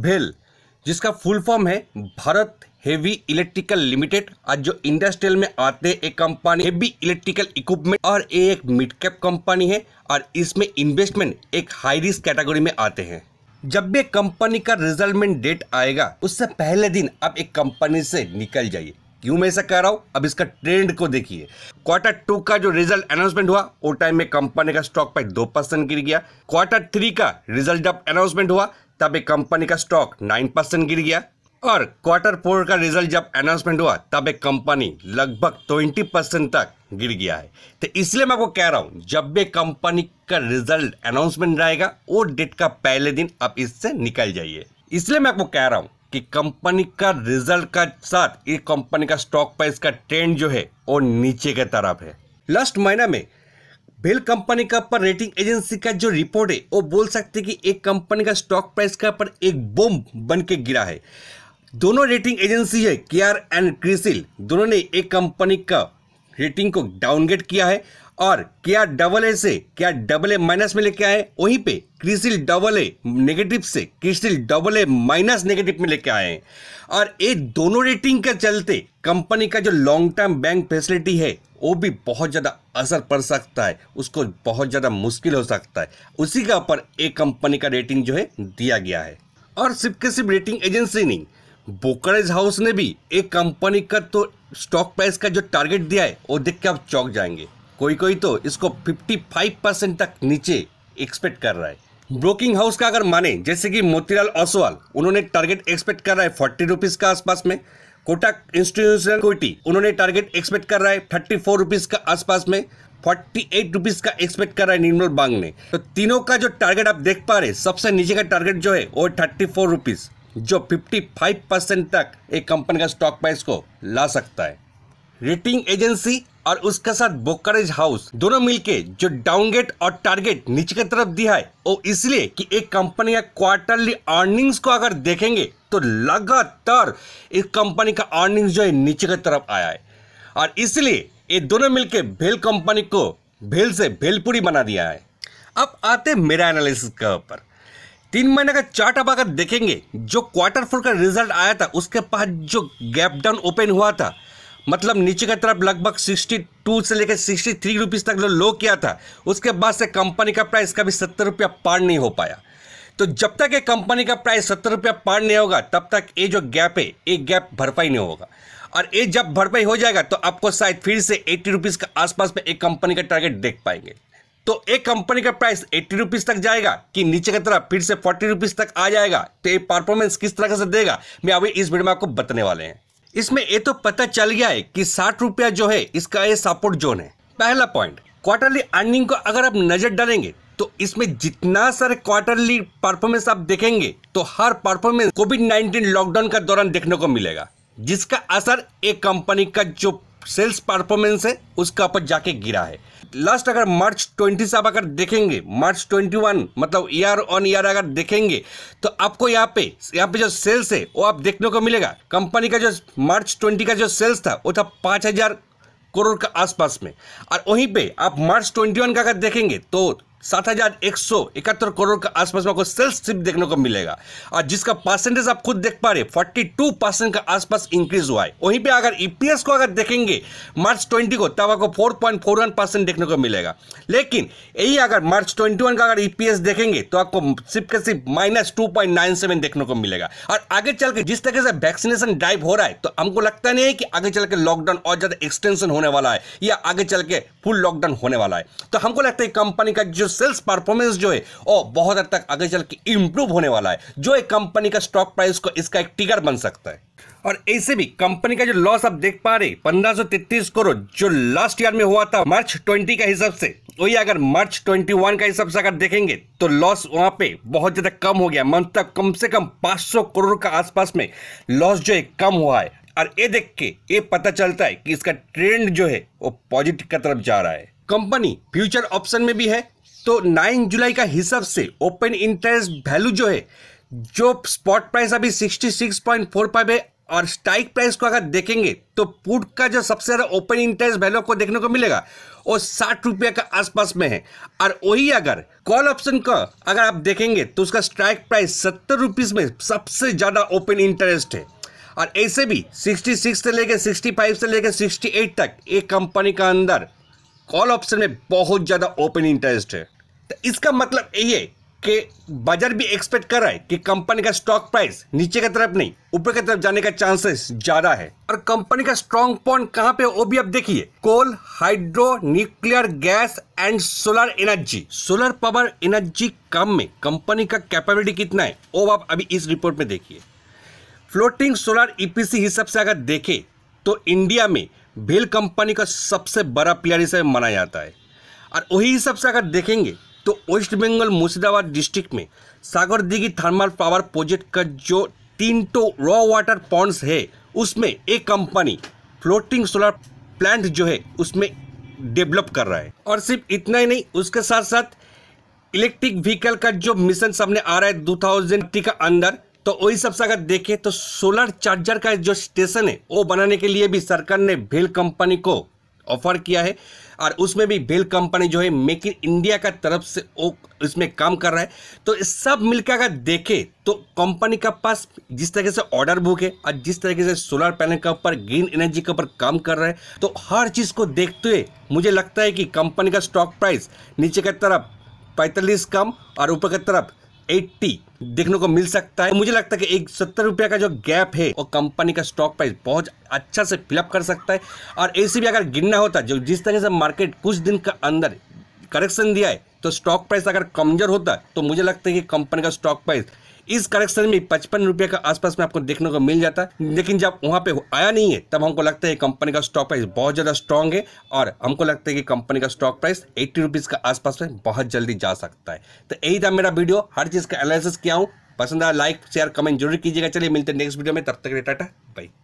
भेल जिसका full form है भारत हेवी इलेक्ट्रिकल लिमिटेड आज जो इंडस्ट्रियल में आते हैं एक कंपनी हेवी इलेक्ट्रिकल इक्विपमेंट और ये एक मिड कैप कंपनी है और इसमें इन्वेस्टमेंट एक हाई रिस्क कैटेगरी में आते हैं जब भी कंपनी का रिजल्टमेंट डेट आएगा उससे पहले दिन आप एक कंपनी से निकल जाइए क्यों मैं ऐसा कह रहा हूं अब इसका ट्रेंड को देखिए क्वार्टर टू का जो रिजल्ट अनाउंसमेंट हुआ वो टाइम में कंपनी का स्टॉक प्राइस दो परसेंट गिर गया क्वार्टर थ्री का रिजल्ट जब अनाउंसमेंट हुआ तब एक कंपनी का स्टॉक नाइन परसेंट गिर गया और क्वार्टर फोर का रिजल्ट जब अनाउंसमेंट हुआ तब एक कंपनी लगभग ट्वेंटी परसेंट तक गिर गया है तो इसलिए मैं आपको कह रहा हूँ जब भी कंपनी का रिजल्ट अनाउंसमेंट रहेगा वो डेट का पहले दिन आप इससे निकल जाइए इसलिए मैं आपको कह रहा हूँ कि कंपनी का रिजल्ट का साथ ये कंपनी का स्टॉक प्राइस का ट्रेंड जो है वो नीचे के तरफ है लास्ट महीना में बेल कंपनी का पर रेटिंग एजेंसी का जो रिपोर्ट है वो बोल सकते हैं कि एक कंपनी का स्टॉक प्राइस का पर एक बम बन के गिरा है दोनों रेटिंग एजेंसी है आर एंड क्रिसिल दोनों ने एक कंपनी का रेटिंग को डाउनग्रेड किया है और क्या डबल ए से क्या डबल ए माइनस में लेके आए वहीं पे क्रिसिल डबल ए नेगेटिव से CRISIL double A minus negative में लेके आए और ये दोनों रेटिंग के चलते कंपनी का जो लॉन्ग टर्म बैंक फैसिलिटी है वो भी बहुत ज़्यादा असर पड़ सकता है उसको बहुत ज़्यादा मुश्किल हो सकता है उसी के ऊपर एक कंपनी का रेटिंग जो है दिया गया है और सिर्फ के सिर्फ रेटिंग एजेंसी नहीं बोकरेज हाउस ने भी एक कंपनी का तो स्टॉक प्राइस का जो टारगेट दिया है वो देख के आप चौक जाएंगे कोई कोई तो इसको 55 परसेंट तक नीचे एक्सपेक्ट कर रहा है ब्रोकिंग हाउस का अगर माने जैसे कि मोतीलाल ओसवाल उन्होंने टारगेट एक्सपेक्ट कर रहा है फोर्टी रुपीज़ के आसपास में कोटक इंस्टीट्यूशनल इक्विटी उन्होंने टारगेट एक्सपेक्ट कर रहा है थर्टी फोर रुपीज का आसपास में फोर्टी एट रुपीज का एक्सपेक्ट कर रहा है निर्मल बैंक ने तो तीनों का जो टारगेट आप देख पा रहे सबसे नीचे का टारगेट जो है वो थर्टी फोर रुपीज जो फिफ्टी फाइव परसेंट तक एक कंपनी का स्टॉक प्राइस को ला सकता है रेटिंग एजेंसी और उसके साथ बोकरेज हाउस दोनों मिलके जो डाउनगेट और टारगेट नीचे की तरफ दिया है वो इसलिए कि एक कंपनी का क्वार्टरली अर्निंग्स को अगर देखेंगे तो लगातार इस कंपनी का अर्निंग्स जो है नीचे की तरफ आया है और इसलिए ये दोनों मिलके भेल कंपनी को भेल से भेलपुरी बना दिया है अब आते मेरा एनालिसिस के ऊपर तीन महीने का चार्ट अब अगर देखेंगे जो क्वार्टर फोर का रिजल्ट आया था उसके पास जो गैप डाउन ओपन हुआ था मतलब नीचे की तरफ लगभग 62 से लेकर 63 थ्री रुपीज़ तक जो लो किया था उसके बाद से कंपनी का प्राइस कभी सत्तर रुपया पार नहीं हो पाया तो जब तक ये कंपनी का प्राइस सत्तर रुपया पार नहीं होगा तब तक ये जो गैप है ये गैप भरपाई नहीं होगा और ये जब भरपाई हो जाएगा तो आपको शायद फिर से एट्टी रुपीज़ के आसपास में एक कंपनी का टारगेट देख पाएंगे तो एक कंपनी का प्राइस एट्टी रुपीज़ तक जाएगा कि नीचे की तरफ फिर से फोर्टी रुपीज़ तक आ जाएगा तो ये परफॉर्मेंस किस तरह से देगा मैं अभी इस वीडियो में आपको बताने वाले हैं इसमें ये तो पता चल गया है कि साठ रुपया जो है इसका ये सपोर्ट जोन है पहला पॉइंट क्वार्टरली अर्निंग को अगर आप नजर डालेंगे तो इसमें जितना सारे क्वार्टरली परफॉर्मेंस आप देखेंगे तो हर परफॉर्मेंस कोविड 19 लॉकडाउन का दौरान देखने को मिलेगा जिसका असर एक कंपनी का जो सेल्स परफॉर्मेंस है उसका ऊपर जाके गिरा है लास्ट अगर मार्च 20 से आप अगर देखेंगे मार्च 21 मतलब ईयर ऑन ईयर अगर देखेंगे तो आपको यहाँ पे यहाँ पे जो सेल्स है वो आप देखने को मिलेगा कंपनी का जो मार्च 20 का जो सेल्स था वो था पाँच हज़ार करोड़ के आसपास में और वहीं पे आप मार्च 21 का अगर देखेंगे तो सात हज़ार एक सौ इकहत्तर करोड़ के आसपास में आपको सेल्स स्लिप देखने को मिलेगा और जिसका परसेंटेज आप खुद देख पा रहे फोर्टी टू परसेंट के आसपास इंक्रीज हुआ है वहीं पे अगर ईपीएस e को अगर देखेंगे मार्च ट्वेंटी को तब आपको four point four one percent देखने को मिलेगा लेकिन यही अगर मार्च ट्वेंटी वन का अगर ईपीएस e देखेंगे तो आपको सिर्फ के सिर्फ minus two point nine seven देखने को मिलेगा और आगे चल के जिस तरीके से वैक्सीनेशन ड्राइव हो रहा है तो हमको लगता नहीं है कि आगे चल के लॉकडाउन और ज़्यादा एक्सटेंशन होने वाला है या आगे चल के फुल लॉकडाउन होने वाला है तो हमको लगता है कंपनी का जो सेल्स परफॉर्मेंस जो है वो बहुत हद तक आगे चल के इंप्रूव होने वाला है जो एक कंपनी का स्टॉक प्राइस को इसका एक टिगर बन सकता है और ऐसे भी कंपनी का जो लॉस आप देख पा रहे पंद्रह करोड़ जो लास्ट ईयर में हुआ था मार्च 20 के हिसाब से वही अगर मार्च 21 का हिसाब से अगर देखेंगे तो लॉस वहां पे बहुत ज्यादा कम हो गया मंथ तक कम से कम 500 करोड़ का आसपास में लॉस जो है कम हुआ है और ये देख के ये पता चलता है कि इसका ट्रेंड जो है वो पॉजिटिव की तरफ जा रहा है कंपनी फ्यूचर ऑप्शन में भी है तो 9 जुलाई का हिसाब से ओपन इंटरेस्ट वैल्यू जो है जो स्पॉट प्राइस अभी 66.45 है और स्ट्राइक प्राइस को अगर देखेंगे तो पुट का जो सबसे ज़्यादा ओपन इंटरेस्ट वैल्यू को देखने को मिलेगा वो साठ रुपये के आसपास में है और वही अगर कॉल ऑप्शन का अगर आप देखेंगे तो उसका स्ट्राइक प्राइस सत्तर रुपीज़ में सबसे ज़्यादा ओपन इंटरेस्ट है और ऐसे भी 66 से लेकर 65 से लेकर 68 तक एक कंपनी का अंदर कॉल ऑप्शन में बहुत ज़्यादा ओपन इंटरेस्ट है तो इसका मतलब यही है कि बाजार भी एक्सपेक्ट कर रहा है कि कंपनी का स्टॉक प्राइस नीचे की तरफ नहीं ऊपर की तरफ जाने का चांसेस ज्यादा है और कंपनी का स्ट्रॉन्ग पॉइंट कहाँ पे वो भी आप देखिए coal hydro nuclear gas and solar energy solar power energy कम में कंपनी का कैपेबिलिटी कितना है वो आप अभी इस रिपोर्ट में देखिए फ्लोटिंग सोलर ईपीसी हिसाब से अगर देखे तो इंडिया में भील कंपनी का सबसे बड़ा प्लेयर इसे माना जाता है और वही हिसाब से अगर देखेंगे तो वेस्ट बेंगल मुर्शिदाबाद डिस्ट्रिक्ट में Sagar Dighi thermal power project का जो तीन टो रॉ वाटर पॉन्ड्स है उसमें एक कंपनी फ्लोटिंग सोलर प्लांट जो है उसमें डेवलप कर रहा है और सिर्फ इतना ही नहीं उसके साथ साथ इलेक्ट्रिक व्हीकल का जो मिशन सामने आ रहा है थाउजेंड का अंदर तो वही सब से अगर देखें तो सोलर चार्जर का जो स्टेशन है वो बनाने के लिए भी सरकार ने भेल कंपनी को ऑफर किया है और उसमें भी बेल कंपनी जो है मेक इन इंडिया का तरफ से वो इसमें काम कर रहा है तो सब मिलकर अगर देखें तो कंपनी का पास जिस तरीके से ऑर्डर बुक है और जिस तरीके से सोलर पैनल के ऊपर ग्रीन एनर्जी के ऊपर काम कर रहा है तो हर चीज़ को देखते हुए मुझे लगता है कि कंपनी का स्टॉक प्राइस नीचे की तरफ पैंतालीस कम और ऊपर की तरफ एट्टी देखने को मिल सकता है तो मुझे लगता है कि एक सत्तर रुपया का जो गैप है वो कंपनी का स्टॉक प्राइस बहुत अच्छा से फिलअप कर सकता है और ऐसे भी अगर गिरना होता जो जिस तरह से मार्केट कुछ दिन का अंदर करेक्शन दिया है तो स्टॉक प्राइस अगर कमजोर होता तो मुझे लगता है कि कंपनी का स्टॉक प्राइस इस करेक्शन में पचपन रुपये का आसपास में आपको देखने को मिल जाता है लेकिन जब वहाँ पे आया नहीं है तब हमको लगता है कंपनी का स्टॉक प्राइस बहुत ज़्यादा स्ट्रांग है और हमको लगता है कि कंपनी का स्टॉक प्राइस एट्टी रुपीज़ का आसपास में बहुत जल्दी जा सकता है तो यही था मेरा वीडियो हर चीज़ का एनालिसिस किया हूँ पसंद आया लाइक शेयर कमेंट जरूर कीजिएगा चलिए मिलते हैं नेक्स्ट वीडियो में तब तक रेटाटा बाई